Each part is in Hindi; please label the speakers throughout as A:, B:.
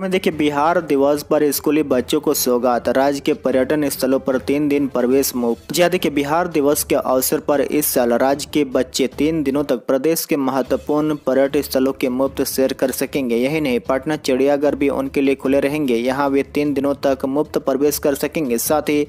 A: में देखिए बिहार दिवस पर स्कूली बच्चों को सौगात राज्य के पर्यटन स्थलों पर तीन दिन प्रवेश मुक्त जी हाँ, देखिए बिहार दिवस के अवसर पर इस साल राज्य के बच्चे तीन दिनों तक प्रदेश के महत्वपूर्ण पर्यटन स्थलों के मुफ्त सैर कर सकेंगे यही नहीं पटना चिड़ियाघर भी उनके लिए खुले रहेंगे यहाँ वे तीन दिनों तक मुफ्त प्रवेश कर सकेंगे साथ ही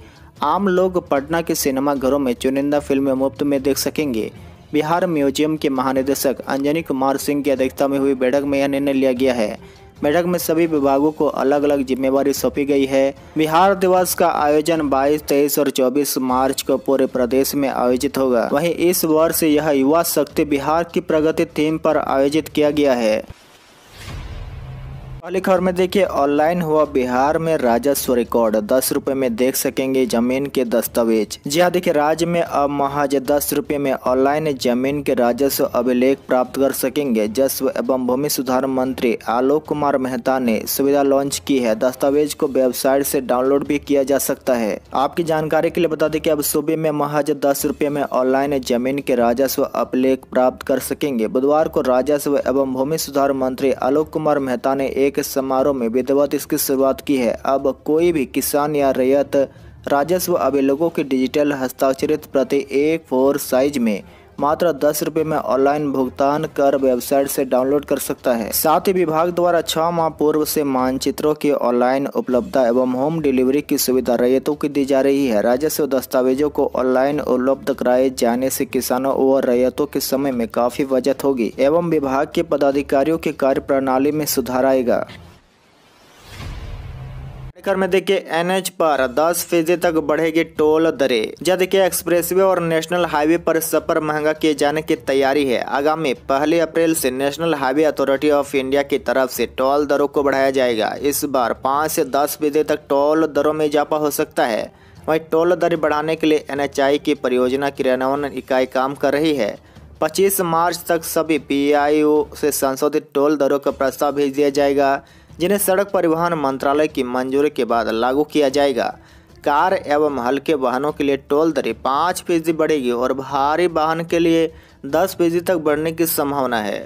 A: आम लोग पटना के सिनेमाघरों में चुनिंदा फिल्में मुफ्त में देख सकेंगे बिहार म्यूजियम के महानिदेशक अंजनी कुमार सिंह की अध्यक्षता में हुई बैठक में यह निर्णय लिया गया है बैठक में सभी विभागों को अलग अलग जिम्मेवारी सौंपी गई है बिहार दिवस का आयोजन 22, 23 और 24 मार्च को पूरे प्रदेश में आयोजित होगा वहीं इस वर्ष यह युवा शक्ति बिहार की प्रगति थीम पर आयोजित किया गया है पहली खबर में देखिए ऑनलाइन हुआ बिहार में राजस्व रिकॉर्ड दस रूपए में देख सकेंगे जमीन के दस्तावेज जी हाँ देखिये राज्य में अब महज दस रूपए में ऑनलाइन जमीन के राजस्व अभिलेख प्राप्त कर सकेंगे जस्व एवं भूमि सुधार मंत्री आलोक कुमार मेहता ने सुविधा लॉन्च की है दस्तावेज को वेबसाइट से डाउनलोड भी किया जा सकता है आपकी जानकारी के लिए बता दें की अब सूबे में महज दस रूपए में ऑनलाइन जमीन के राजस्व अभिलेख प्राप्त कर सकेंगे बुधवार को राजस्व एवं भूमि सुधार मंत्री आलोक कुमार मेहता ने एक के समारोह में विधिवत तो इसकी शुरुआत की है अब कोई भी किसान या रैयत राजस्व अभिलोगों के डिजिटल हस्ताक्षरित प्रति ए फोर साइज में मात्र दस रूपए में ऑनलाइन भुगतान कर वेबसाइट से डाउनलोड कर सकता है साथ ही विभाग द्वारा छह माह पूर्व से मानचित्रों की ऑनलाइन उपलब्धता एवं होम डिलीवरी की सुविधा रैयतों की दी जा रही है राजस्व दस्तावेजों को ऑनलाइन उपलब्ध कराए जाने से किसानों और रैयतों के समय में काफी बचत होगी एवं विभाग के पदाधिकारियों के कार्य प्रणाली में सुधार आएगा टक्कर में देखिए एनएच पर 10 फीसदी तक बढ़ेगी टोल दरें जब देखिए एक्सप्रेसवे और नेशनल हाईवे पर सफर महंगा किए जाने की तैयारी है आगामी पहले अप्रैल से national highway authority of India की तरफ से टोल दरों को बढ़ाया जाएगा इस बार पाँच से दस फीसदी तक टोल दरों में इजाफा हो सकता है वही टोल दर बढ़ाने के लिए एन की परियोजना क्रियान्वयन इकाई काम कर रही है 25 मार्च तक सभी पी से संशोधित टोल दरों का प्रस्ताव भेज दिया जाएगा जिन्हें सड़क परिवहन मंत्रालय की मंजूरी के बाद लागू किया जाएगा कार एवं हल्के वाहनों के लिए टोल दरें पाँच फीसदी बढ़ेगी और भारी वाहन के लिए दस फीसदी तक बढ़ने की संभावना है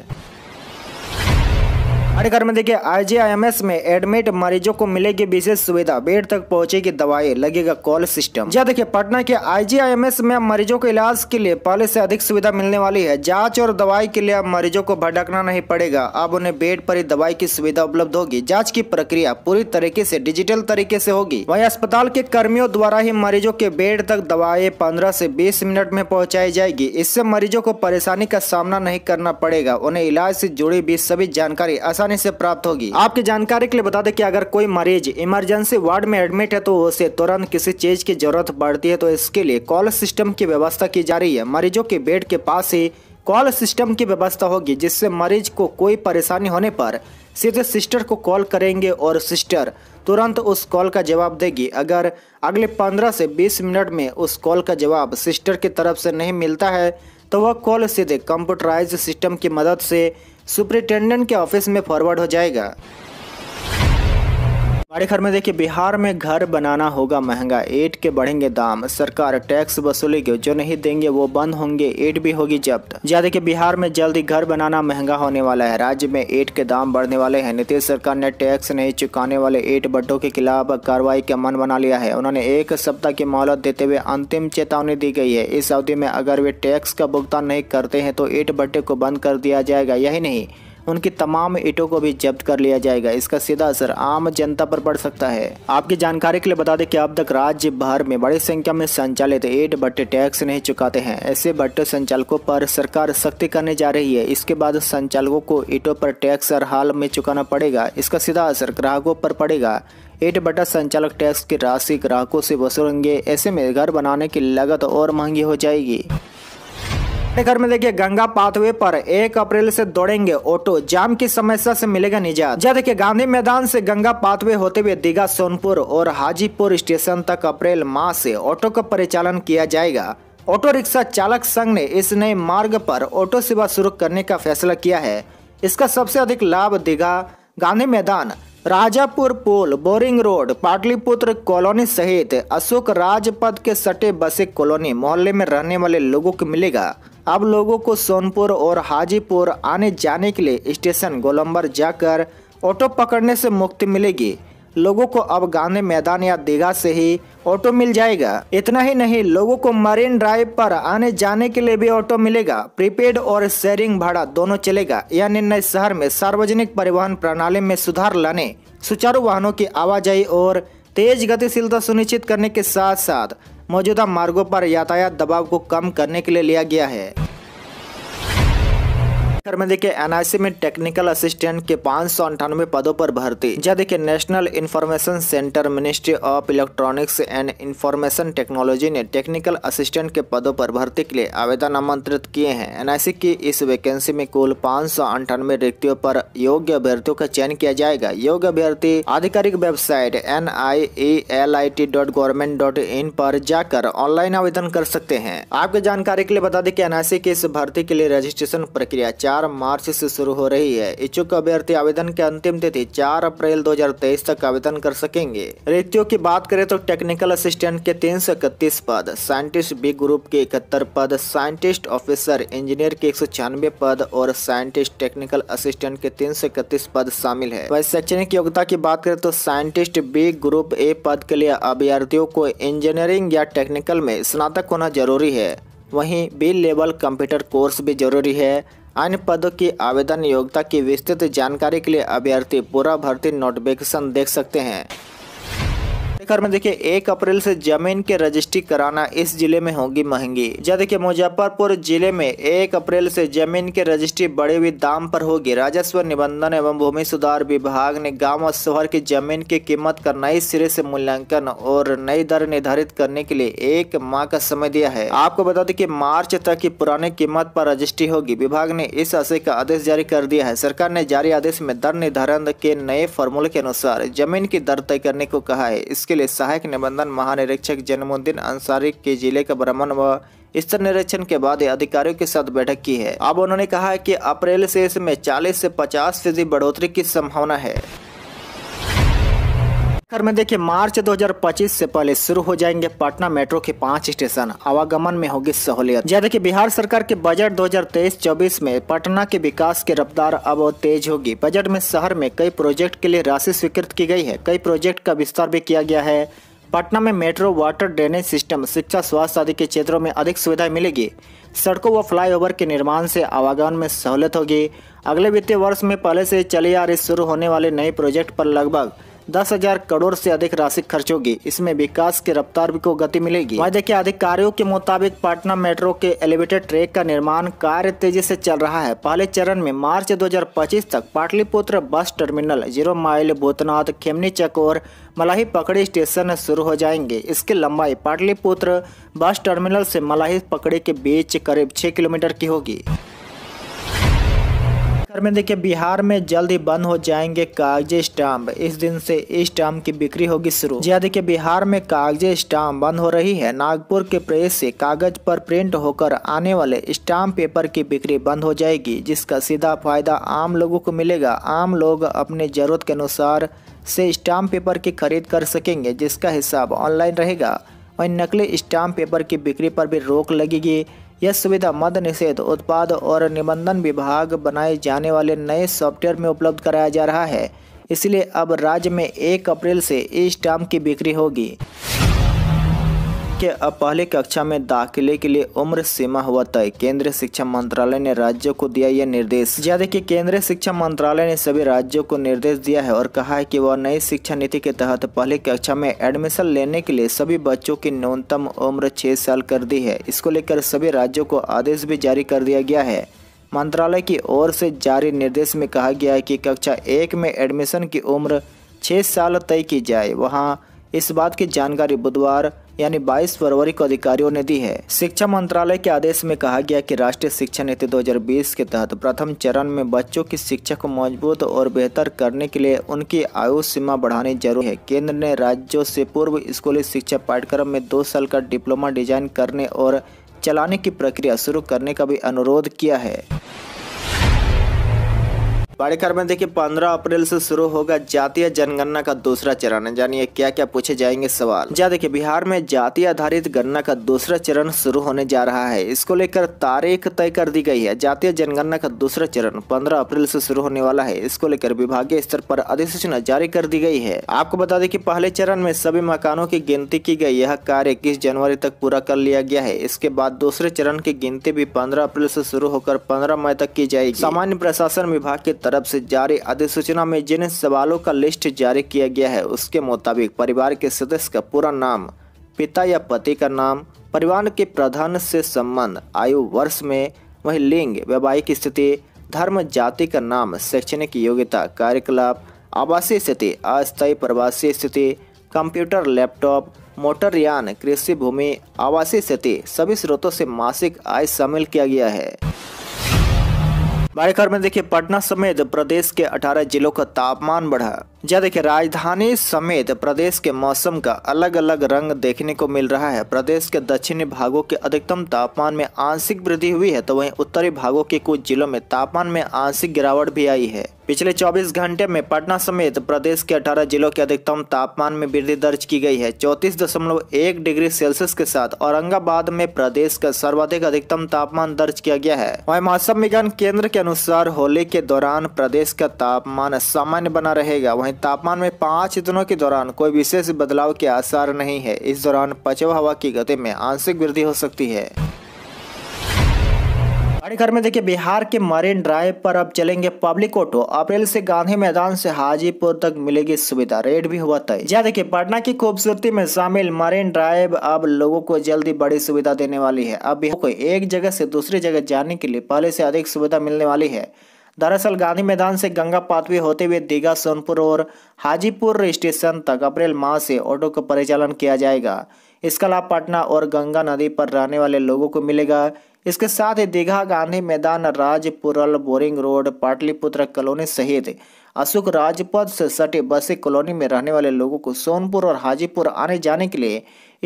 A: घर में देखिए आईजीआईएमएस में एडमिट मरीजों को मिलेगी विशेष सुविधा बेड तक पहुंचेगी दवाई लगेगा कॉल सिस्टम जहाँ देखिए पटना के आईजीआईएमएस में मरीजों को इलाज के लिए पहले से अधिक सुविधा मिलने वाली है जांच और दवाई के लिए अब मरीजों को भटकना नहीं पड़ेगा अब उन्हें बेड पर ही दवाई की सुविधा उपलब्ध होगी जाँच की प्रक्रिया पूरी तरीके ऐसी डिजिटल तरीके ऐसी होगी वही अस्पताल के कर्मियों द्वारा ही मरीजों के बेड तक दवाई पंद्रह ऐसी बीस मिनट में पहुँचाई जाएगी इससे मरीजों को परेशानी का सामना नहीं करना पड़ेगा उन्हें इलाज ऐसी जुड़ी भी सभी जानकारी आसानी आसानी से प्राप्त होगी आपकी जानकारी के लिए बता दें कि अगर कोई मरीज इमरजेंसी वार्ड में एडमिट है तो उसे तुरंत किसी चीज की जरूरत पड़ती है तो इसके लिए कॉल सिस्टम की व्यवस्था की जा रही है मरीजों के बेड के पास ही कॉल सिस्टम की व्यवस्था होगी जिससे मरीज को कोई परेशानी होने पर सीधे सिस्टर को कॉल करेंगे और सिस्टर तुरंत उस कॉल का जवाब देगी अगर अगले 15 से 20 मिनट में उस कॉल का जवाब सिस्टर की तरफ से नहीं मिलता है तो वह कॉल सीधे कंप्यूटराइज सिस्टम की मदद से सुपरिटेंडेंट के ऑफिस में फॉरवर्ड हो जाएगा बड़े खबर में देखिए बिहार में घर बनाना होगा महंगा एट के बढ़ेंगे दाम सरकार टैक्स वसूलेगी जो नहीं देंगे वो बंद होंगे एट भी होगी जब्त याद देखिए बिहार में जल्द ही घर बनाना महंगा होने वाला है राज्य में एट के दाम बढ़ने वाले हैं नीतीश सरकार ने टैक्स नहीं चुकाने वाले एट बड्डों के खिलाफ कार्रवाई का मन बना लिया है उन्होंने एक सप्ताह की मोहलत देते हुए अंतिम चेतावनी दी गई है इस अवधि में अगर वे टैक्स का भुगतान नहीं करते हैं तो एट बड्डे को बंद कर दिया जाएगा यही नहीं उनकी तमाम ईटों को भी जब्त कर लिया जाएगा इसका सीधा असर आम जनता पर पड़ सकता है आपकी जानकारी के लिए बता दें कि अब तक राज्य भर में बड़ी संख्या में संचालित ईट भट्टे टैक्स नहीं चुकाते हैं ऐसे भट्टे संचालकों पर सरकार सख्ती करने जा रही है इसके बाद संचालकों को ईटों पर टैक्स हर हाल में चुकाना पड़ेगा इसका सीधा असर ग्राहकों पर पड़ेगा एट बटा संचालक टैक्स की राशि ग्राहकों से वसूलेंगे ऐसे में घर बनाने की लागत और महंगी हो जाएगी घर में देखिए गंगा पाथवे पर एक अप्रैल से दौड़ेंगे ऑटो जाम की समस्या से मिलेगा निजात जहाँ देखिए गांधी मैदान से गंगा पाथवे होते हुए दीघा सोनपुर और हाजीपुर स्टेशन तक अप्रैल माह से ऑटो का परिचालन किया जाएगा ऑटो रिक्शा चालक संघ ने इस नए मार्ग पर ऑटो सेवा शुरू करने का फैसला किया है इसका सबसे अधिक लाभ दीघा गांधी मैदान राजापुर पुल बोरिंग रोड पाटलिपुत्र कॉलोनी सहित अशोक राजपथ के सटे बसे कॉलोनी मोहल्ले में रहने वाले लोगों को मिलेगा अब लोगों को सोनपुर और हाजीपुर आने जाने के लिए स्टेशन गोलम्बर जाकर ऑटो पकड़ने से मुक्ति मिलेगी लोगों को अब गांधी मैदान या दीघा से ही ऑटो मिल जाएगा इतना ही नहीं लोगों को मरीन ड्राइव पर आने जाने के लिए भी ऑटो मिलेगा प्रीपेड और शेयरिंग भाड़ा दोनों चलेगा यह निर्णय शहर में सार्वजनिक परिवहन प्रणाली में सुधार लाने सुचारू वाहनों की आवाजाही और तेज गतिशीलता सुनिश्चित करने के साथ साथ मौजूदा मार्गों पर यातायात दबाव को कम करने के लिए लिया गया है कर में देखिए एनआईसी में टेक्निकल असिस्टेंट के पाँच सौ अंठानवे पदों पर भर्ती जहाँ देखिए national information centre ministry of electronics and information technology ने टेक्निकल असिस्टेंट के पदों पर भर्ती के लिए आवेदन आमंत्रित किए हैं एनआईसी की इस वैकेंसी में कुल पाँच सौ अंठानवे रिक्तियों पर योग्य अभ्यर्थियों का चयन किया जाएगा योग्य अभ्यर्थी आधिकारिक website N I L I T dot government dot in पर जाकर ऑनलाइन आवेदन कर सकते हैं आपके जानकारी के लिए बता दें कि एनआईसी की इस भर्ती के लिए रजिस्ट्रेशन प्रक्रिया चार मार्च से शुरू हो रही है इच्छुक अभ्यर्थी आवेदन की अंतिम तिथि चार अप्रैल दो तक आवेदन कर सकेंगे रिक्तियों की बात करें तो टेक्निकल असिस्टेंट के तीन पद साइंटिस्ट बी ग्रुप के इकहत्तर पद साइंटिस्ट ऑफिसर इंजीनियर के एक पद और साइंटिस्ट टेक्निकल असिस्टेंट के तीन पद शामिल है वही शैक्षणिक योग्यता की बात करें तो साइंटिस्ट बी ग्रुप ए पद के लिए अभ्यर्थियों को इंजीनियरिंग या टेक्निकल में स्नातक होना जरूरी है वहीं बी लेवल कंप्यूटर कोर्स भी जरूरी है अन्य पदों की आवेदन योग्यता की विस्तृत जानकारी के लिए अभ्यर्थी पूरा भर्ती नोटिफिकेशन देख सकते हैं खबर में देखिए एक अप्रैल से जमीन के रजिस्ट्री कराना इस जिले में होगी महंगी जब देखिए मुजफ्फरपुर जिले में एक अप्रैल से जमीन के रजिस्ट्री बड़े हुए दाम पर होगी राजस्व निबंधन एवं भूमि सुधार विभाग ने गाँव और शहर की जमीन की कीमत का नए सिरे से मूल्यांकन और नई दर निर्धारित करने के लिए एक माह का समय दिया है आपको बता दें की मार्च तक की पुरानी कीमत आरोप रजिस्ट्री होगी विभाग ने इस आशय का आदेश जारी कर दिया है सरकार ने जारी आदेश में दर निर्धारण के नए फॉर्मूले के अनुसार जमीन की दर तय करने को कहा है इसके लिए सहायक निबंधन महानिरीक्षक जन्मुद्दीन अंसारी के जिले का भ्रमण व स्तर निरीक्षण के बाद अधिकारियों के साथ बैठक की है अब उन्होंने कहा है कि अप्रैल से इसमें 40 से 50 फीसदी बढ़ोतरी की संभावना है कर में देखिए मार्च 2025 से पहले शुरू हो जाएंगे पटना मेट्रो के पांच स्टेशन आवागमन में होगी सहूलियत जैसे देखिए बिहार सरकार के बजट 2023-24 में पटना के विकास की रफ्तार अब तेज होगी बजट में शहर में कई प्रोजेक्ट के लिए राशि स्वीकृत की गई है कई प्रोजेक्ट का विस्तार भी किया गया है पटना में मेट्रो वाटर ड्रेनेज सिस्टम शिक्षा स्वास्थ्य आदि के क्षेत्रों में अधिक सुविधाएं मिलेगी सड़कों व फ्लाईओवर के निर्माण से आवागमन में सहूलियत होगी अगले वित्तीय वर्ष में पहले से चले आ रहे शुरू होने वाले नए प्रोजेक्ट पर लगभग दस हजार करोड़ ऐसी अधिक राशि खर्च होगी इसमें विकास की रफ्तार को गति मिलेगी वायदे देखिए अधिकारियों के मुताबिक पटना मेट्रो के एलिवेटेड ट्रैक का निर्माण कार्य तेजी ऐसी चल रहा है पहले चरण में मार्च दो तक Pataliputra bus terminal zero mile Bhootnath Khemni Chak और मलाही पकड़ी स्टेशन शुरू हो जाएंगे इसकी लंबाई पाटलिपुत्र बस टर्मिनल से मलाही पकड़ी के बीच करीब 6 किलोमीटर की होगी खबर में देखिए बिहार में जल्द ही बंद हो जाएंगे कागजी स्टाम्प इस दिन से स्टाम्प की बिक्री होगी शुरू जी देखिए बिहार में कागजी स्टाम्प बंद हो रही है नागपुर के प्रेस से कागज पर प्रिंट होकर आने वाले स्टाम्प पेपर की बिक्री बंद हो जाएगी जिसका सीधा फायदा आम लोगों को मिलेगा आम लोग अपने जरूरत के अनुसार से स्टाम्प पेपर की खरीद कर सकेंगे जिसका हिसाब ऑनलाइन रहेगा वहीं नकली स्टाम्प पेपर की बिक्री पर भी रोक लगेगी यह सुविधा मद निषेध उत्पाद और निबंधन विभाग बनाए जाने वाले नए सॉफ्टवेयर में उपलब्ध कराया जा रहा है इसलिए अब राज्य में एक अप्रैल से ई स्टाम्प की बिक्री होगी के अब पहले कक्षा में दाखिले के लिए उम्र सीमा हुआ तय केंद्रीय शिक्षा मंत्रालय ने राज्यों को दिया यह निर्देश याद की केंद्रीय शिक्षा मंत्रालय ने सभी राज्यों को निर्देश दिया है और कहा है कि वह नई शिक्षा नीति के तहत पहली कक्षा में एडमिशन लेने के लिए सभी बच्चों की न्यूनतम उम्र छह साल कर दी है इसको लेकर सभी राज्यों को आदेश भी जारी कर दिया गया है मंत्रालय की ओर से जारी निर्देश में कहा गया है कि कक्षा एक में एडमिशन की उम्र छः साल तय की जाए वहाँ इस बात की जानकारी बुधवार यानी 22 फरवरी को अधिकारियों ने दी है शिक्षा मंत्रालय के आदेश में कहा गया कि राष्ट्रीय शिक्षा नीति 2020 के तहत प्रथम चरण में बच्चों की शिक्षा को मजबूत और बेहतर करने के लिए उनकी आयु सीमा बढ़ाने जरूरी है केंद्र ने राज्यों से पूर्व स्कूली शिक्षा पाठ्यक्रम में दो साल का डिप्लोमा डिजाइन करने और चलाने की प्रक्रिया शुरू करने का भी अनुरोध किया है पाठ्यक्रम में देखिए 15 अप्रैल से शुरू होगा जातीय जनगणना का दूसरा चरण जानिए क्या क्या पूछे जाएंगे सवाल जहाँ देखिए बिहार में जाति आधारित गणना का दूसरा चरण शुरू होने जा रहा है इसको लेकर तारीख तय कर दी गई है जातीय जनगणना का दूसरा चरण 15 अप्रैल से शुरू होने वाला है इसको लेकर विभागीय स्तर पर अधिसूचना जारी कर दी गई है आपको बता दें कि पहले चरण में सभी मकानों की गिनती की गई यह कार्य इक्कीस जनवरी तक पूरा कर लिया गया है इसके बाद दूसरे चरण की गिनती भी पंद्रह अप्रैल से शुरू होकर पंद्रह मई तक की जाएगी सामान्य प्रशासन विभाग के तरफ से जारी अधिसूचना में जिन सवालों का लिस्ट जारी किया गया है उसके मुताबिक परिवार के सदस्य का पूरा नाम पिता या पति का नाम परिवार के प्रधान से संबंध आयु वर्ष में वही लिंग वैवाहिक स्थिति धर्म जाति का नाम शैक्षणिक योग्यता कार्यकलाप आवासीय स्थिति अस्थायी प्रवासी स्थिति कंप्यूटर लैपटॉप मोटर यान कृषि भूमि आवासीय स्थिति सभी स्रोतों से मासिक आय शामिल किया गया है बाईस में देखिए पटना समेत प्रदेश के 18 जिलों का तापमान बढ़ा जहाँ देखिए राजधानी समेत प्रदेश के मौसम का अलग अलग रंग देखने को मिल रहा है प्रदेश के दक्षिणी भागों के अधिकतम तापमान में आंशिक वृद्धि हुई है तो वहीं उत्तरी भागों के कुछ जिलों में तापमान में आंशिक गिरावट भी आई है पिछले 24 घंटे में पटना समेत प्रदेश के 18 जिलों के अधिकतम तापमान में वृद्धि दर्ज की गई है चौंतीस दशमलव एक डिग्री सेल्सियस के साथ औरंगाबाद में प्रदेश का सर्वाधिक अधिकतम तापमान दर्ज किया गया है वही मौसम विज्ञान केंद्र के अनुसार होली के दौरान प्रदेश का तापमान सामान्य बना रहेगा वहीं तापमान में पाँच दिनों के दौरान कोई विशेष बदलाव के आसार नहीं है इस दौरान पचवा हवा की गति में आंशिक वृद्धि हो सकती है घर में देखिए बिहार के मरीन ड्राइव पर अब चलेंगे पब्लिक ऑटो अप्रैल से गांधी मैदान से हाजीपुर तक मिलेगी सुविधा रेट भी हुआ तय जहाँ देखिए पटना की खूबसूरती में शामिल मरीन ड्राइव अब लोगों को जल्दी बड़ी सुविधा देने वाली है अब बिहार को एक जगह से दूसरी जगह जाने के लिए पहले से अधिक सुविधा मिलने वाली है दरअसल गांधी मैदान से गंगा पाथवे होते हुए दीघा सोनपुर और हाजीपुर स्टेशन तक अप्रैल माह से ऑटो का परिचालन किया जाएगा इसका लाभ पटना और गंगा नदी पर रहने वाले लोगों को मिलेगा इसके साथ ही दीघा गांधी मैदान राजपुरल बोरिंग रोड पाटलिपुत्र कॉलोनी सहित अशोक राजपथ से सटे बसे कॉलोनी में रहने वाले लोगों को सोनपुर और हाजीपुर आने जाने के लिए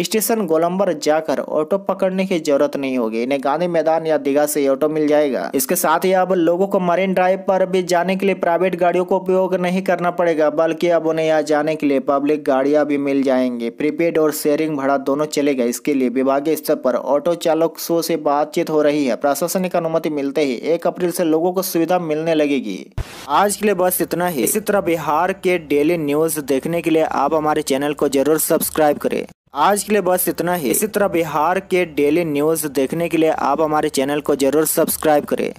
A: स्टेशन गोलंबर जाकर ऑटो पकड़ने की जरूरत नहीं होगी इन्हें गांधी मैदान या दीघा से ऑटो मिल जाएगा इसके साथ ही अब लोगों को मरीन ड्राइव पर भी जाने के लिए प्राइवेट गाड़ियों को उपयोग नहीं करना पड़ेगा बल्कि अब उन्हें यहाँ जाने के लिए पब्लिक गाड़ियां भी मिल जाएंगी प्रीपेड और शेयरिंग भाड़ा दोनों चलेगा इसके लिए विभागीय स्तर पर ऑटो चालक शो से बातचीत हो रही है प्रशासनिक अनुमति मिलते ही एक अप्रैल से लोगों को सुविधा मिलने लगेगी आज के लिए बस इतना ही इसी तरह बिहार के डेली न्यूज देखने के लिए आप हमारे चैनल को जरूर सब्सक्राइब करें आज के लिए बस इतना ही इसी तरह बिहार के डेली न्यूज देखने के लिए आप हमारे चैनल को जरूर सब्सक्राइब करें